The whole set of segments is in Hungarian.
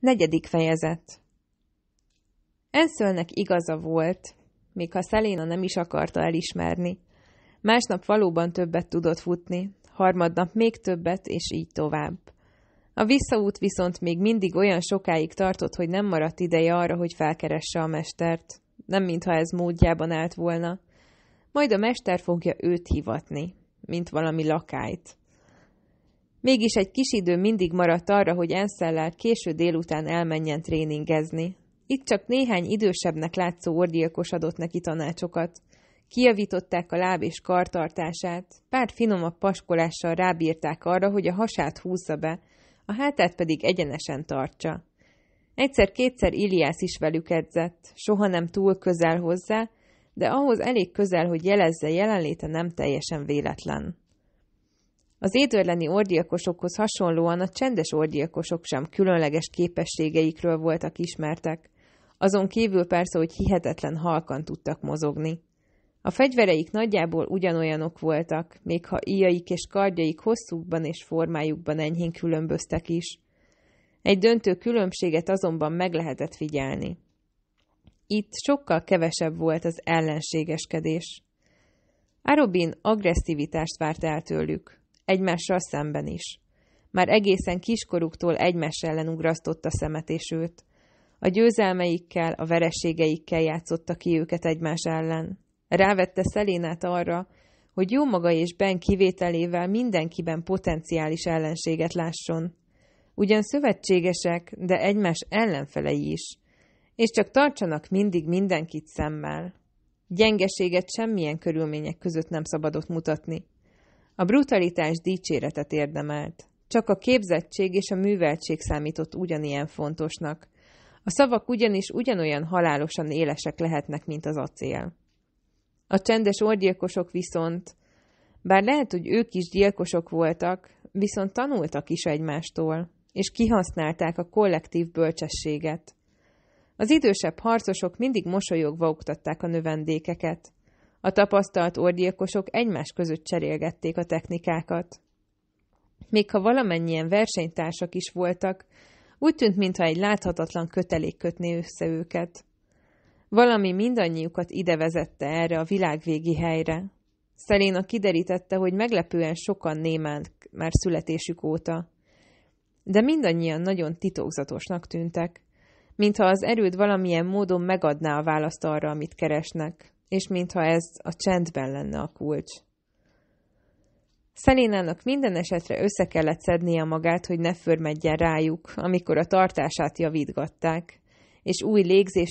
Negyedik fejezet Enszölnek igaza volt, még ha Szeléna nem is akarta elismerni. Másnap valóban többet tudott futni, harmadnap még többet, és így tovább. A visszaút viszont még mindig olyan sokáig tartott, hogy nem maradt ideje arra, hogy felkeresse a mestert. Nem mintha ez módjában állt volna. Majd a mester fogja őt hivatni, mint valami lakájt. Mégis egy kis idő mindig maradt arra, hogy Enszellel késő délután elmenjen tréningezni. Itt csak néhány idősebbnek látszó orgyilkos adott neki tanácsokat. Kijavították a láb és kartartását, pár finomabb paskolással rábírták arra, hogy a hasát húzza be, a hátát pedig egyenesen tartsa. Egyszer-kétszer Iliász is velük edzett, soha nem túl közel hozzá, de ahhoz elég közel, hogy jelezze jelenléte nem teljesen véletlen. Az édőrleni orgyilkosokhoz hasonlóan a csendes orgyilkosok sem különleges képességeikről voltak ismertek. Azon kívül persze, hogy hihetetlen halkan tudtak mozogni. A fegyvereik nagyjából ugyanolyanok voltak, még ha íjaik és kardjaik hosszúkban és formájukban enyhén különböztek is. Egy döntő különbséget azonban meg lehetett figyelni. Itt sokkal kevesebb volt az ellenségeskedés. Arobin agresszivitást várt el tőlük, egymással szemben is. Már egészen kiskoruktól egymás ellen ugrasztotta szemet és őt. A győzelmeikkel, a vereségeikkel játszotta ki őket egymás ellen. Rávette Szelénát arra, hogy jó maga és Ben kivételével mindenkiben potenciális ellenséget lásson. Ugyan szövetségesek, de egymás ellenfelei is. És csak tartsanak mindig mindenkit szemmel. Gyengeséget semmilyen körülmények között nem szabadott mutatni. A brutalitás dicséretet érdemelt. Csak a képzettség és a műveltség számított ugyanilyen fontosnak. A szavak ugyanis ugyanolyan halálosan élesek lehetnek, mint az acél. A csendes orgyilkosok viszont, bár lehet, hogy ők is gyilkosok voltak, viszont tanultak is egymástól, és kihasználták a kollektív bölcsességet. Az idősebb harcosok mindig mosolyogva oktatták a növendékeket. A tapasztalt orgyilkosok egymás között cserélgették a technikákat. Még ha valamennyien versenytársak is voltak, úgy tűnt, mintha egy láthatatlan kötelék kötné össze őket. Valami mindannyiukat ide vezette erre a világvégi helyre. Szeléna kiderítette, hogy meglepően sokan némánk már születésük óta. De mindannyian nagyon titokzatosnak tűntek, mintha az erőd valamilyen módon megadná a választ arra, amit keresnek és mintha ez a csendben lenne a kulcs. Szelénának minden esetre össze kellett szednie magát, hogy ne förmedjen rájuk, amikor a tartását javítgatták, és új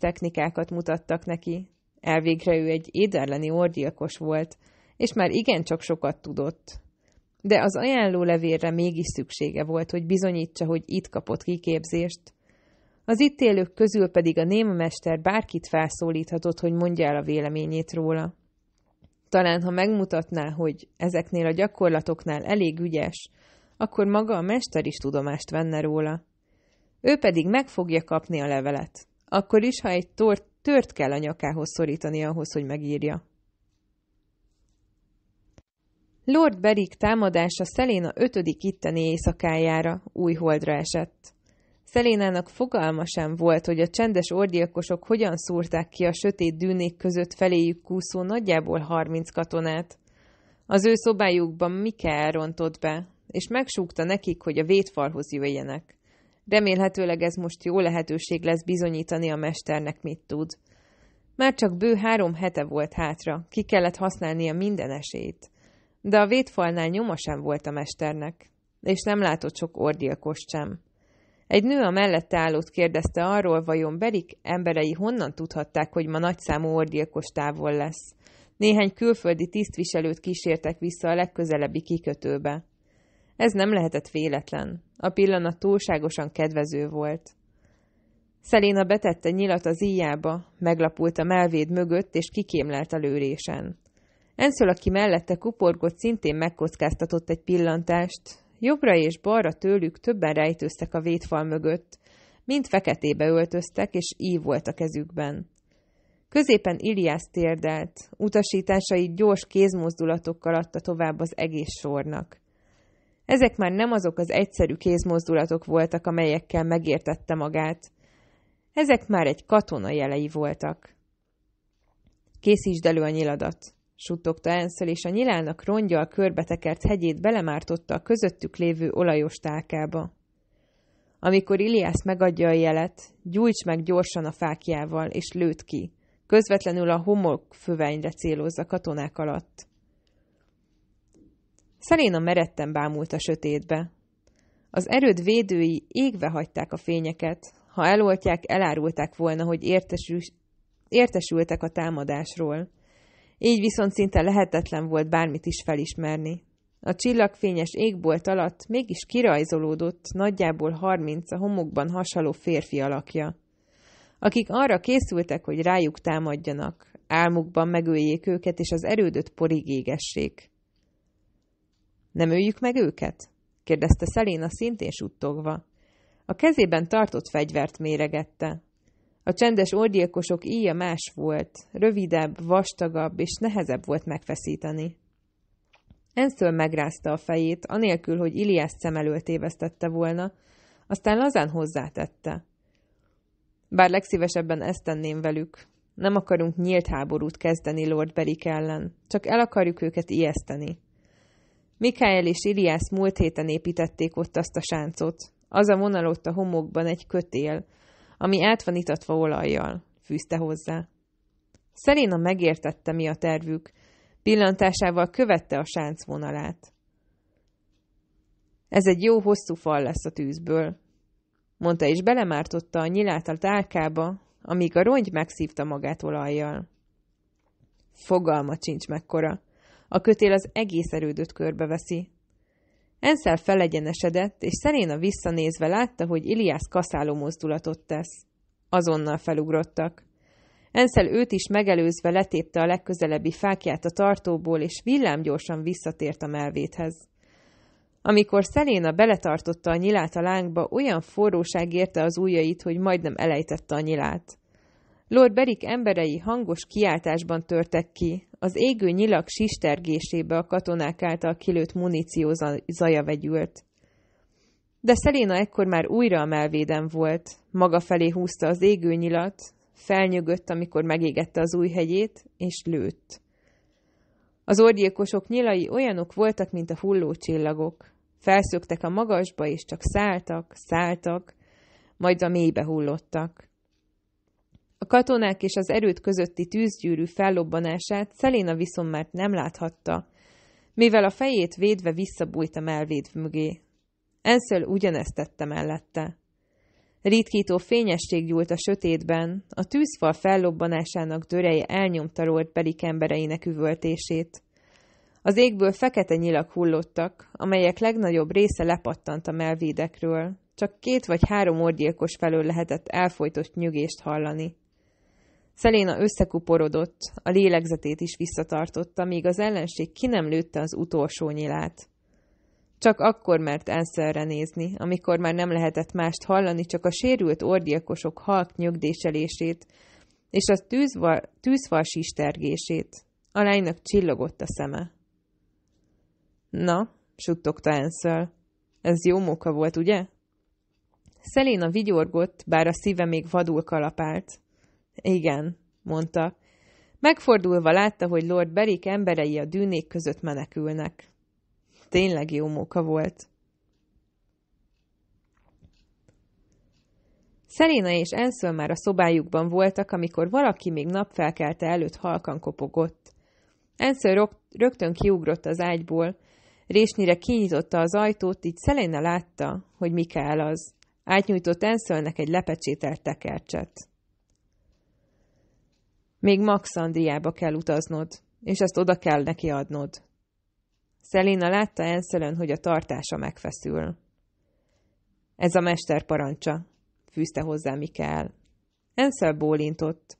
technikákat mutattak neki. Elvégre ő egy éderleni orgyilkos volt, és már igencsak sokat tudott. De az ajánlólevérre mégis szüksége volt, hogy bizonyítsa, hogy itt kapott kiképzést, az itt élők közül pedig a némamester bárkit felszólíthatott, hogy mondja el a véleményét róla. Talán, ha megmutatná, hogy ezeknél a gyakorlatoknál elég ügyes, akkor maga a mester is tudomást venne róla. Ő pedig meg fogja kapni a levelet. Akkor is, ha egy tort, tört kell a nyakához szorítani ahhoz, hogy megírja. Lord Berik támadása Szeléna ötödik itteni éjszakájára, holdra esett. Szelénának fogalma sem volt, hogy a csendes orgyilkosok hogyan szúrták ki a sötét dűnék között feléjük kúszó nagyjából harminc katonát. Az ő szobájukban Mike elrontott be, és megsúgta nekik, hogy a vétfalhoz jöjjenek. Remélhetőleg ez most jó lehetőség lesz bizonyítani a mesternek, mit tud. Már csak bő három hete volt hátra, ki kellett használnia minden esélyt. De a vétfalnál nyoma sem volt a mesternek, és nem látott sok orgyilkost sem. Egy nő a mellette állót kérdezte arról, vajon Berik emberei honnan tudhatták, hogy ma nagyszámú orgyilkos távol lesz. Néhány külföldi tisztviselőt kísértek vissza a legközelebbi kikötőbe. Ez nem lehetett véletlen. A pillanat túlságosan kedvező volt. Szeléna betette nyilat az íjába, meglapult a melvéd mögött, és kikémlelt a lőrésen. Enszől, aki mellette kuporgott, szintén megkockáztatott egy pillantást, Jobbra és balra tőlük többen rejtőztek a védfal mögött, mind feketébe öltöztek, és ív volt a kezükben. Középen Iliász térdelt, utasításait gyors kézmozdulatokkal adta tovább az egész sornak. Ezek már nem azok az egyszerű kézmozdulatok voltak, amelyekkel megértette magát. Ezek már egy katona jelei voltak. Készítsd elő a nyiladat, suttogta Anszel, és a nyilának rongyal körbetekert hegyét belemártotta a közöttük lévő olajos tálkába. Amikor Iliász megadja a jelet, gyújts meg gyorsan a fákjával, és lőd ki. Közvetlenül a homok föványre célozza katonák alatt. Szeléna meretten bámult a sötétbe. Az erőd védői égve hagyták a fényeket, ha eloltják, elárulták volna, hogy értesül, értesültek a támadásról – így viszont szinte lehetetlen volt bármit is felismerni. A csillagfényes égbolt alatt mégis kirajzolódott nagyjából harminc a homokban hasaló férfi alakja, akik arra készültek, hogy rájuk támadjanak, álmukban megöljék őket, és az erődöt porig égessék. Nem öljük meg őket? kérdezte Szeléna szintén suttogva. A kezében tartott fegyvert méregette. A csendes orgyilkosok íja más volt, rövidebb, vastagabb és nehezebb volt megfeszíteni. Enszől megrázta a fejét, anélkül, hogy Iliászt szem előtt tévesztette volna, aztán lazán hozzátette. Bár legszívesebben ezt tenném velük. Nem akarunk nyílt háborút kezdeni Lord Berik ellen, csak el akarjuk őket ijeszteni. Mikael és Iliász múlt héten építették ott azt a sáncot. Az a vonalott a homokban egy kötél, ami át van itatva olajjal, fűzte hozzá. Szeléna megértette, mi a tervük, pillantásával követte a sánc vonalát. Ez egy jó hosszú fal lesz a tűzből, mondta, és belemártotta a nyilát a tálkába, amíg a rongy megszívta magát olajjal. Fogalma sincs mekkora. A kötél az egész erődöt körbeveszi, Enszel felegyenesedett, és Szeréna visszanézve látta, hogy Iliász kaszáló mozdulatot tesz. Azonnal felugrottak. Enszel őt is megelőzve letépte a legközelebbi fákját a tartóból, és villámgyorsan visszatért a melvéthez. Amikor Szeléna beletartotta a nyilát a lángba, olyan forróság érte az ujjait, hogy majdnem elejtette a nyilát. Lord Berik emberei hangos kiáltásban törtek ki, az égő nyilak sistergésébe a katonák által kilőtt muníció zaja vegyült. De Szeléna ekkor már újra a melvéden volt, maga felé húzta az égő nyilat, felnyögött, amikor megégette az új hegyét, és lőtt. Az orgyilkosok nyilai olyanok voltak, mint a hulló csillagok. Felszöktek a magasba, és csak szálltak, szálltak, majd a mélybe hullottak. A katonák és az erőt közötti tűzgyűrű fellobbanását Szeléna viszont már nem láthatta, mivel a fejét védve visszabújt a melvéd mögé. Enszel ugyanezt tette mellette. Ritkító fényesség gyúlt a sötétben, a tűzfal fellobbanásának döreje elnyomta Lord Belik embereinek üvöltését. Az égből fekete nyilak hullottak, amelyek legnagyobb része lepattant a melvédekről, csak két vagy három orgyilkos felől lehetett elfolytott nyögést hallani. Szeléna összekuporodott, a lélegzetét is visszatartotta, míg az ellenség ki nem lőtte az utolsó nyilát. Csak akkor mert enszerre nézni, amikor már nem lehetett mást hallani, csak a sérült orgyilkosok halk nyögdéselését és a tűzvar, tűzfal sistergését. A lánynak csillogott a szeme. Na, suttogta Anszel, ez jó móka volt, ugye? Szeléna vigyorgott, bár a szíve még vadul kalapált. Igen, mondta. Megfordulva látta, hogy Lord Berik emberei a dűnék között menekülnek. Tényleg jó móka volt. Szeréna és Enszöl már a szobájukban voltak, amikor valaki még napfelkelte előtt halkan kopogott. Enszöl rögtön kiugrott az ágyból, résnyire kinyitotta az ajtót, így Szeléna látta, hogy kell az. Átnyújtott Enszölnek egy lepecsételt tekercset. Még Maxandriába kell utaznod, és ezt oda kell neki adnod. Szelina látta Enszelön, hogy a tartása megfeszül. Ez a mester parancsa, fűzte hozzá Mikael. Enszel bólintott.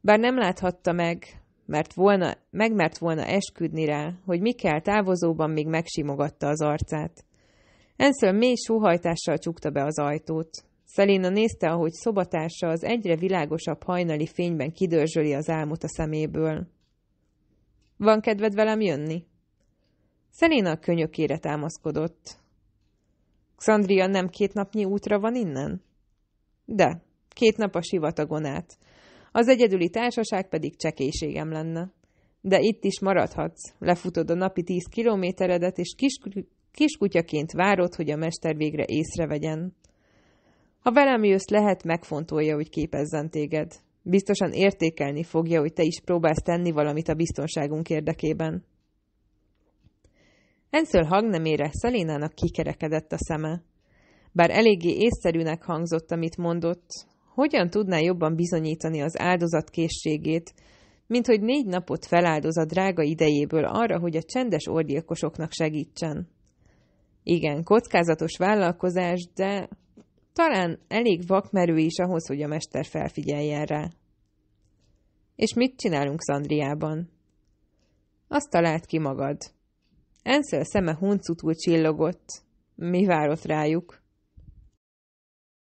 Bár nem láthatta meg, mert volna, megmert volna esküdni rá, hogy Mikael távozóban még megsimogatta az arcát. Enszel mély sóhajtással csukta be az ajtót. Szelina nézte, ahogy szobatársa az egyre világosabb hajnali fényben kidörzsöli az álmot a szeméből. Van kedved velem jönni? Szelina a könyökére támaszkodott. Xandria nem két napnyi útra van innen? De, két nap a sivatagon át. Az egyedüli társaság pedig csekéségem lenne. De itt is maradhatsz, lefutod a napi tíz kilométeredet, és kis, kiskutyaként várod, hogy a mester végre észrevegyen. Ha velem jössz, lehet megfontolja, hogy képezzen téged. Biztosan értékelni fogja, hogy te is próbálsz tenni valamit a biztonságunk érdekében. Enszől hangnemére Szelénának kikerekedett a szeme. Bár eléggé észszerűnek hangzott, amit mondott, hogyan tudná jobban bizonyítani az áldozat készségét, mint hogy négy napot feláldoz a drága idejéből arra, hogy a csendes orgyilkosoknak segítsen. Igen, kockázatos vállalkozás, de talán elég vakmerő is ahhoz, hogy a mester felfigyeljen rá. És mit csinálunk Szandriában? Azt talált ki magad. Enszel szeme huncutul csillogott. Mi várott rájuk?